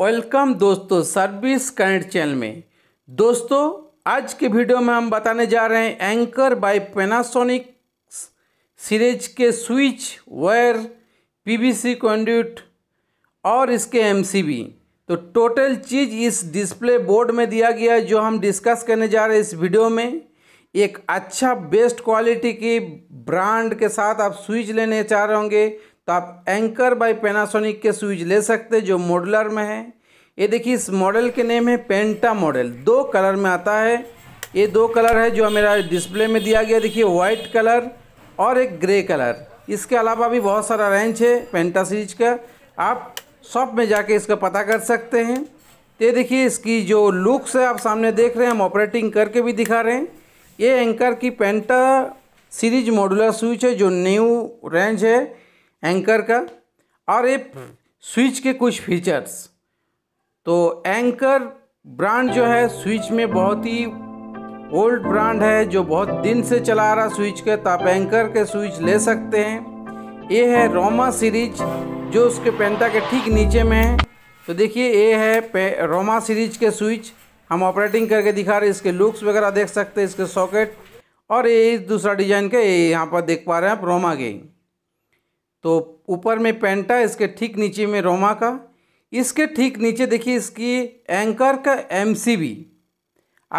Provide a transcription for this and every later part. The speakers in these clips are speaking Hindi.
वेलकम दोस्तों सर्विस करंट चैनल में दोस्तों आज के वीडियो में हम बताने जा रहे हैं एंकर बाय पेनासोनिक सीरीज के स्विच वायर पीवीसी कॉन्ड्यूट और इसके एमसीबी तो टोटल चीज़ इस डिस्प्ले बोर्ड में दिया गया है जो हम डिस्कस करने जा रहे हैं इस वीडियो में एक अच्छा बेस्ट क्वालिटी की ब्रांड के साथ आप स्विच लेने चाह रहे होंगे तो आप एंकर बाय पेनासोनिक के स्विच ले सकते जो मॉडलर में है ये देखिए इस मॉडल के नेम है पेंटा मॉडल दो कलर में आता है ये दो कलर है जो मेरा डिस्प्ले में दिया गया देखिए वाइट कलर और एक ग्रे कलर इसके अलावा भी बहुत सारा रेंज है पेंटा सीरीज का आप शॉप में जाके इसका पता कर सकते हैं तो ये देखिए इसकी जो लुक्स है आप सामने देख रहे हैं हम ऑपरेटिंग करके भी दिखा रहे हैं ये एंकर की पेंटा सीरीज मॉडुलर स्विच है जो न्यू रेंज है एंकर का और ये हम्म। स्विच के कुछ फीचर्स तो एंकर ब्रांड जो है स्विच में बहुत ही ओल्ड ब्रांड है जो बहुत दिन से चला आ रहा स्विच का तो आप एंकर के स्विच ले सकते हैं ये है रोमा सीरीज जो उसके पेंटा के ठीक नीचे में है तो देखिए ये है रोमा सीरीज के स्विच हम ऑपरेटिंग करके दिखा रहे हैं इसके लुक्स वगैरह देख सकते हैं इसके सॉकेट और ये दूसरा डिजाइन का ये यहाँ पर देख पा रहे हैं आप रोमा गेम तो ऊपर में पेंटा इसके ठीक नीचे में रोमा का इसके ठीक नीचे देखिए इसकी एंकर का एमसीबी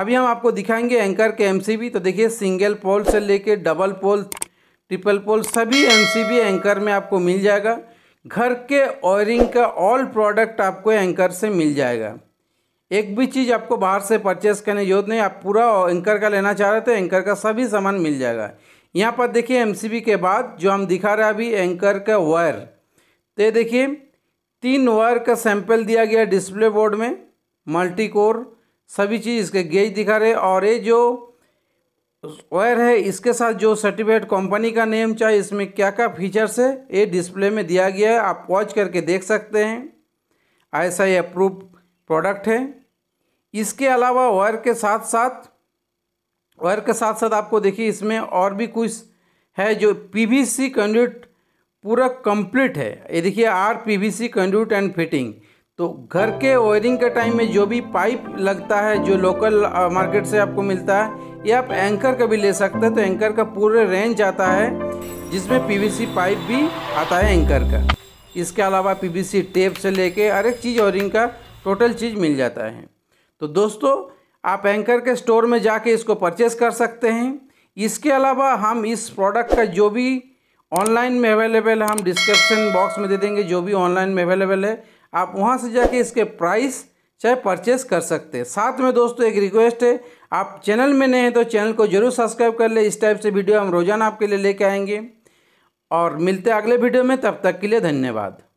अभी हम आपको दिखाएंगे एंकर के एमसीबी तो देखिए सिंगल पोल से लेके डबल पोल ट्रिपल पोल सभी एमसीबी एंकर में आपको मिल जाएगा घर के ऑयरिंग का ऑल प्रोडक्ट आपको एंकर से मिल जाएगा एक भी चीज़ आपको बाहर से परचेस करने की जरूरत नहीं आप पूरा एंकर का लेना चाह रहे थे एंकर का सभी सामान मिल जाएगा यहाँ पर देखिए एमसीबी के बाद जो हम दिखा रहे हैं अभी एंकर का वायर तो ये देखिए तीन वायर का सैंपल दिया गया डिस्प्ले बोर्ड में मल्टी कोर सभी चीज़ इसके गेज दिखा रहे और ये जो वायर है इसके साथ जो सर्टिफिकेट कंपनी का नेम चाहे इसमें क्या क्या फीचर्स है ये डिस्प्ले में दिया गया है आप वॉच करके देख सकते हैं ऐसा ही अप्रूव प्रोडक्ट है इसके अलावा वायर के साथ साथ वायर के साथ साथ आपको देखिए इसमें और भी कुछ है जो पीवीसी कंड्यूट पूरा कंप्लीट है ये देखिए R PVC conduit and fitting तो घर के वायरिंग के टाइम में जो भी पाइप लगता है जो लोकल मार्केट से आपको मिलता है ये आप एंकर का भी ले सकते हैं तो एंकर का पूरे रेंज आता है जिसमें पीवीसी पाइप भी आता है एंकर का इसके अलावा पीवीसी टेप से लेके हर एक चीज़ वायरिंग का टोटल चीज़ मिल जाता है तो दोस्तों आप एंकर के स्टोर में जाके इसको परचेस कर सकते हैं इसके अलावा हम इस प्रोडक्ट का जो भी ऑनलाइन में अवेलेबल है हम डिस्क्रिप्शन बॉक्स में दे देंगे जो भी ऑनलाइन में अवेलेबल है आप वहाँ से जाके इसके प्राइस चाहे परचेस कर सकते हैं साथ में दोस्तों एक रिक्वेस्ट है आप चैनल में नए हैं तो चैनल को जरूर सब्सक्राइब कर ले इस टाइप से वीडियो हम रोजाना आपके लिए लेके आएंगे और मिलते हैं अगले वीडियो में तब तक के लिए धन्यवाद